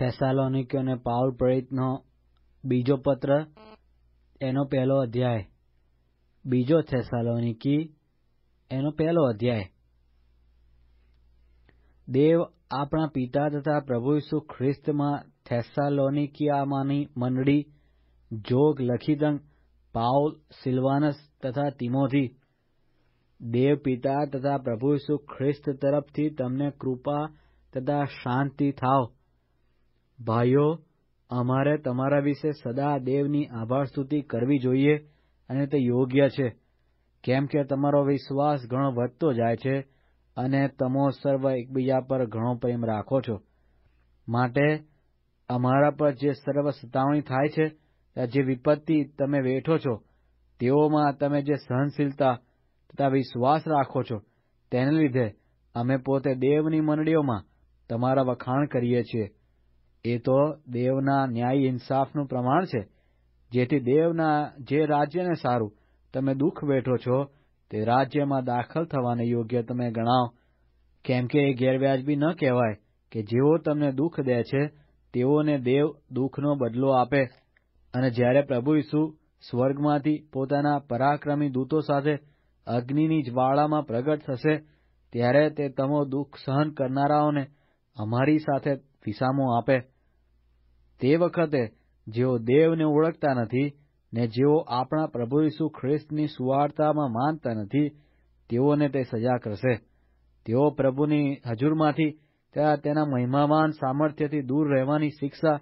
અને પાઉલ પ્રેરિતનો બીજો પત્ર એનો પહેલો અધ્યાય બીજો થેસાલોનિકી એનો પહેલો અધ્યાય દેવ આપણા પિતા તથા પ્રભુ ઈસુ ખ્રિસ્તમાં થેસાલોનિકિયામાંની મંડળી જોગ લખીદંગ પાઉલ સિલ્વાનસ તથા તિમોથી દેવ પિતા તથા પ્રભુ ઈસુ ખ્રિસ્ત તરફથી તમને કૃપા તથા શાંતિ થાવ ભાઈઓ અમારે તમારા વિશે સદા દેવની આભાર સ્તુતિ કરવી જોઈએ અને તે યોગ્ય છે કેમ કે તમારો વિશ્વાસ ઘણો વધતો જાય છે અને તમો સર્વ એકબીજા પર ઘણો પ્રેમ રાખો છો માટે અમારા પર જે સર્વ સતાવણી થાય છે જે વિપત્તિ તમે વેઠો છો તેઓમાં તમે જે સહનશીલતા તથા વિશ્વાસ રાખો છો તેને લીધે અમે પોતે દેવની મંડળીઓમાં તમારા વખાણ કરીએ છીએ એ તો દેવના ન્યાય ઇન્સાફનું પ્રમાણ છે જેથી દેવના જે રાજ્યને સારું તમે દુઃખ બેઠો છો તે રાજ્યમાં દાખલ થવાને યોગ્ય તમે ગણાવ કેમ કે એ ગેરવ્યાજબી ન કહેવાય કે જેઓ તમને દુઃખ દે છે તેઓને દેવ દુઃખનો બદલો આપે અને જ્યારે પ્રભુ ઈસુ સ્વર્ગમાંથી પોતાના પરાક્રમી દૂતો સાથે અગ્નિની જ્વાળામાં પ્રગટ થશે ત્યારે તે તમો દુઃખ સહન કરનારાઓને અમારી સાથે વિસામો આપે તે વખતે જેઓ દેવને ઓળખતા નથી ને જેઓ આપણા પ્રભુ ઈસુ ખ્રિસ્તની સુવાર્તામાં માનતા નથી તેઓને તે સજા કરશે તેઓ પ્રભુની હજુરમાંથી ત્યાં તેના મહિમાવાન સામર્થ્યથી દૂર રહેવાની શિક્ષા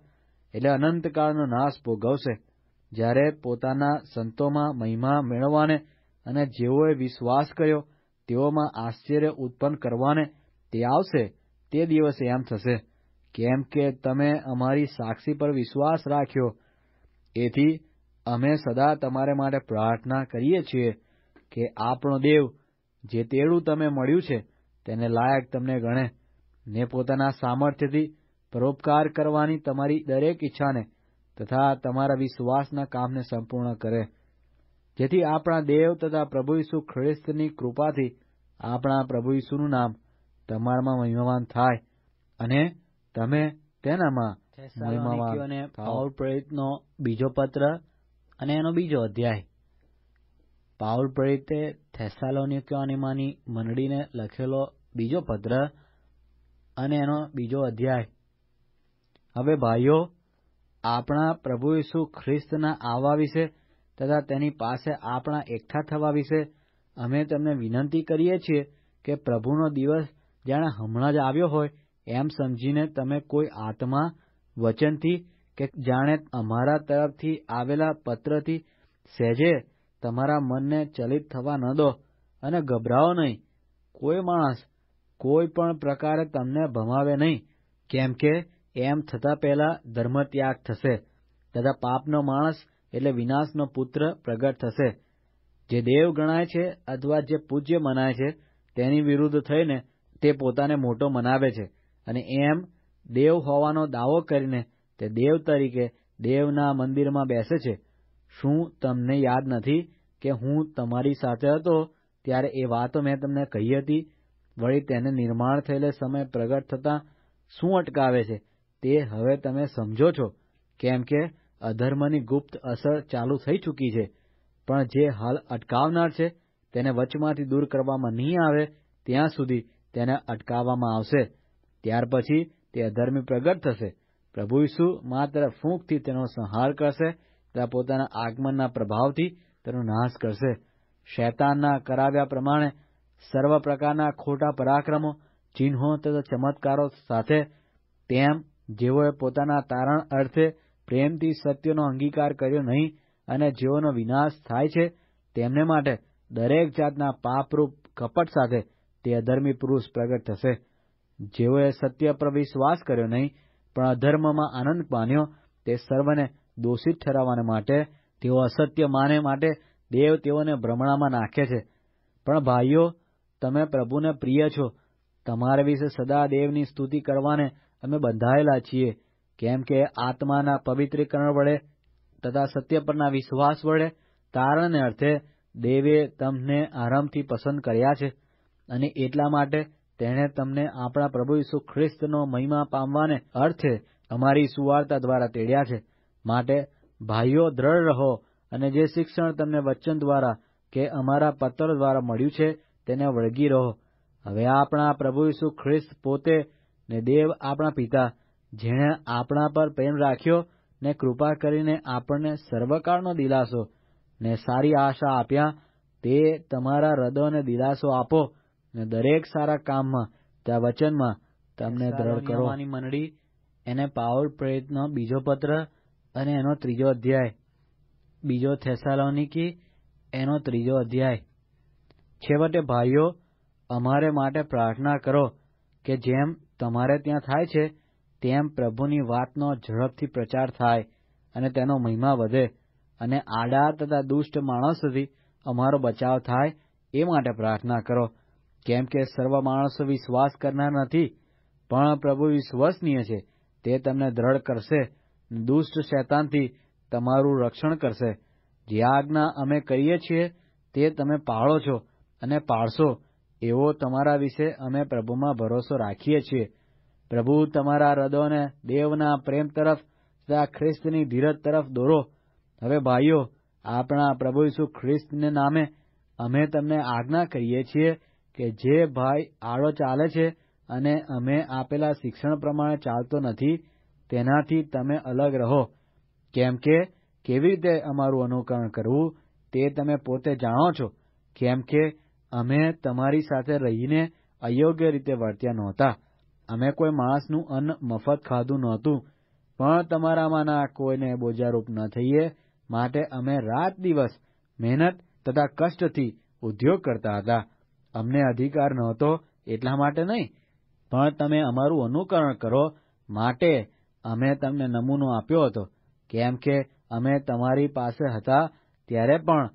એટલે અનંતકાળનો નાશ ભોગવશે જ્યારે પોતાના સંતોમાં મહિમા મેળવવાને અને જેઓએ વિશ્વાસ કર્યો તેઓમાં આશ્ચર્ય ઉત્પન્ન કરવાને તે આવશે તે દિવસે એમ થશે કેમ કે તમે અમારી સાક્ષી પર વિશ્વાસ રાખ્યો એથી અમે સદા તમારે માટે પ્રાર્થના કરીએ છીએ કે આપણો દેવ જે તેડું તમે મળ્યું છે તેને લાયક તમને ગણે ને પોતાના સામર્થ્યથી પરોપકાર કરવાની તમારી દરેક ઈચ્છાને તથા તમારા વિશ્વાસના કામને સંપૂર્ણ કરે જેથી આપણા દેવ તથા પ્રભુ ઈસુ ખ્રિસ્તની કૃપાથી આપણા પ્રભુ ઈસુનું નામ તમારામાં મહિમાવાન થાય અને તમે તેનામાં મહિમાવાન પ્રેરિતનો બીજો પત્ર અને એનો બીજો અધ્યાય પાઉલ પ્રેરિતે થેસાલોનિકીઓનીમાંની મંડળીને લખેલો બીજો પત્ર અને એનો બીજો અધ્યાય હવે ભાઈઓ આપણા પ્રભુ ઈસુ ખ્રિસ્તના આવવા વિશે તથા તેની પાસે આપણા એકઠા થવા વિશે અમે તમને વિનંતી કરીએ છીએ કે પ્રભુનો દિવસ જાણે હમણાં જ આવ્યો હોય એમ સમજીને તમે કોઈ આત્મા વચનથી કે જાણે અમારા તરફથી આવેલા પત્રથી સહેજે તમારા મનને ચલિત થવા ન દો અને ગભરાવો નહીં કોઈ માણસ કોઈ પણ પ્રકારે તમને ભમાવે નહીં કેમ કે એમ થતાં પહેલા ધર્મત્યાગ થશે તથા પાપનો માણસ એટલે વિનાશનો પુત્ર પ્રગટ થશે જે દેવ ગણાય છે અથવા જે પૂજ્ય મનાય છે તેની વિરુદ્ધ થઈને તે પોતાને મોટો મનાવે છે અને એમ દેવ હોવાનો દાવો કરીને તે દેવ તરીકે દેવના મંદિરમાં બેસે છે શું તમને યાદ નથી કે હું તમારી સાથે હતો ત્યારે એ વાતો મેં તમને કહી હતી વળી તેને નિર્માણ થયેલે સમય પ્રગટ થતાં શું અટકાવે છે તે હવે તમે સમજો છો કેમ કે અધર્મની ગુપ્ત અસર ચાલુ થઈ ચૂકી છે પણ જે હાલ અટકાવનાર છે તેને વચમાંથી દૂર કરવામાં નહીં આવે ત્યાં સુધી તેને અટકાવવામાં આવશે ત્યાર પછી તે અધર્મી પ્રગટ થશે પ્રભુ ઈસુ માત્ર ફૂંકથી તેનો સંહાર કરશે તથા પોતાના આગમનના પ્રભાવથી તેનો નાશ કરશે શૈતાનના કરાવ્યા પ્રમાણે સર્વ પ્રકારના ખોટા પરાક્રમો ચિહ્નો તથા ચમત્કારો સાથે તેમ જેઓએ પોતાના તારણ અર્થે પ્રેમથી સત્યનો અંગીકાર કર્યો નહીં અને જેઓનો વિનાશ થાય છે તેમને માટે દરેક જાતના પાપરૂપ કપટ સાથે તે અધર્મી પુરુષ પ્રગટ થશે જેઓએ સત્ય પર વિશ્વાસ કર્યો નહીં પણ અધર્મમાં આનંદ માન્યો તે સર્વને દોષિત ઠેરવવાને માટે તેઓ અસત્ય માને માટે દેવ તેઓને ભ્રમણામાં નાખે છે પણ ભાઈઓ તમે પ્રભુને પ્રિય છો તમારા વિશે સદા દેવની સ્તુતિ કરવાને અમે બંધાયેલા છીએ કેમ કે આત્માના પવિત્રીકરણ વડે તથા સત્ય પરના વિશ્વાસ વડે તારણને અર્થે દેવે તમને આરામથી પસંદ કર્યા છે અને એટલા માટે તેણે તમને આપણા પ્રભુ ઈસુ ખ્રિસ્તનો મહિમા પામવાને અર્થે અમારી સુવાર્તા દ્વારા તેડ્યા છે માટે ભાઈઓ દ્રઢ રહો અને જે શિક્ષણ તમને વચન દ્વારા કે અમારા પત્ર દ્વારા મળ્યું છે તેને વળગી રહો હવે આપણા પ્રભુ ઈસુ ખ્રિસ્ત પોતે ને દેવ આપણા પિતા જેણે આપણા પર પ્રેમ રાખ્યો ને કૃપા કરીને આપણને સર્વકાળનો દિલાસો ને સારી આશા આપ્યા તે તમારા હૃદયને દિલાસો આપો ને દરેક સારા કામમાં ત્યાં વચનમાં તમને દ્રઢ કરવાની મંડળી એને પાવલ પ્રેરિતનો બીજો પત્ર અને એનો ત્રીજો અધ્યાય બીજો થેસાલોનિકી એનો ત્રીજો અધ્યાય છેવટે ભાઈઓ અમારે માટે પ્રાર્થના કરો કે જેમ તમારે ત્યાં થાય છે તેમ પ્રભુની વાતનો ઝડપથી પ્રચાર થાય અને તેનો મહિમા વધે અને આડા તથા દુષ્ટ માણસોથી અમારો બચાવ થાય એ માટે પ્રાર્થના કરો કેમ કે સર્વ માણસો વિશ્વાસ કરનાર નથી પણ પ્રભુ વિશ્વસનીય છે તે તમને દ્રઢ કરશે દુષ્ટ શૈતાનથી તમારું રક્ષણ કરશે જે આજ્ઞા અમે કહીએ છીએ તે તમે પાળો છો અને પાળશો એવો તમારા વિશે અમે પ્રભુમાં ભરોસો રાખીએ છીએ પ્રભુ તમારા હૃદયોને દેવના પ્રેમ તરફ તથા ખ્રિસ્તની ધીરજ તરફ દોરો હવે ભાઈઓ આપણા પ્રભુ ઈસુ ખ્રિસ્તને નામે અમે તમને આજ્ઞા કરીએ છીએ કે જે ભાઈ આડો ચાલે છે અને અમે આપેલા શિક્ષણ પ્રમાણે ચાલતો નથી તેનાથી તમે અલગ રહો કેમ કે કેવી રીતે અમારું અનુકરણ કરવું તે તમે પોતે જાણો છો કેમ કે અમે તમારી સાથે રહીને અયોગ્ય રીતે વર્ત્યા નહોતા અમે કોઈ માણસનું અન્ન મફત ખાધું નહોતું પણ તમારામાંના કોઈને બોજારૂપ ન થઈએ માટે અમે રાત દિવસ મહેનત તથા કષ્ટથી ઉદ્યોગ કરતા હતા અમને અધિકાર નહોતો એટલા માટે નહીં પણ તમે અમારું અનુકરણ કરો માટે અમે તમને નમૂનો આપ્યો હતો કેમ કે અમે તમારી પાસે હતા ત્યારે પણ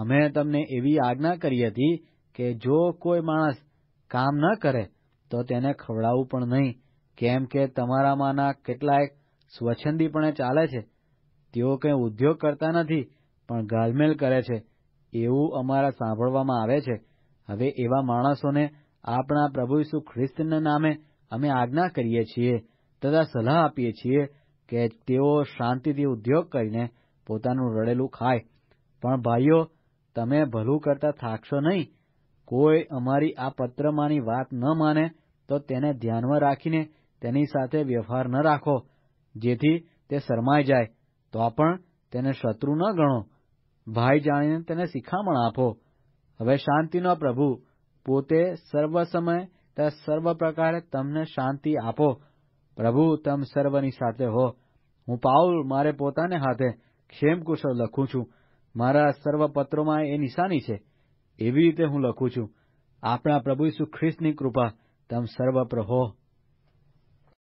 અમે તમને એવી આજ્ઞા કરી હતી કે જો કોઈ માણસ કામ ન કરે તો તેને ખવડાવવું પણ નહીં કેમ કે તમારામાંના કેટલાય સ્વચ્છંદીપણે ચાલે છે તેઓ કંઈ ઉદ્યોગ કરતા નથી પણ ગાલમેલ કરે છે એવું અમારા સાંભળવામાં આવે છે હવે એવા માણસોને આપણા પ્રભુ ઈસુ ખ્રિસ્તના નામે અમે આજ્ઞા કરીએ છીએ તથા સલાહ આપીએ છીએ કે તેઓ શાંતિથી ઉદ્યોગ કરીને પોતાનું રડેલું ખાય પણ ભાઈઓ તમે ભલું કરતા થાકશો નહીં કોઈ અમારી આ પત્રમાંની વાત ન માને તો તેને ધ્યાનમાં રાખીને તેની સાથે વ્યવહાર ન રાખો જેથી તે શરમાઈ જાય તો પણ તેને શત્રુ ન ગણો ભાઈ જાણીને તેને શિખામણ આપો હવે શાંતિનો પ્રભુ પોતે સર્વ સમય તથા સર્વ પ્રકારે તમને શાંતિ આપો પ્રભુ તમ સર્વની સાથે હો હું પાઉલ મારે પોતાને હાથે ક્ષેમ કુશળ લખું છું મારા સર્વ પત્રોમાં એ નિશાની છે એવી રીતે હું લખું છું આપણા પ્રભુ ઈસુ ખ્રિસ્તની કૃપા તમ સર્વત્ર હો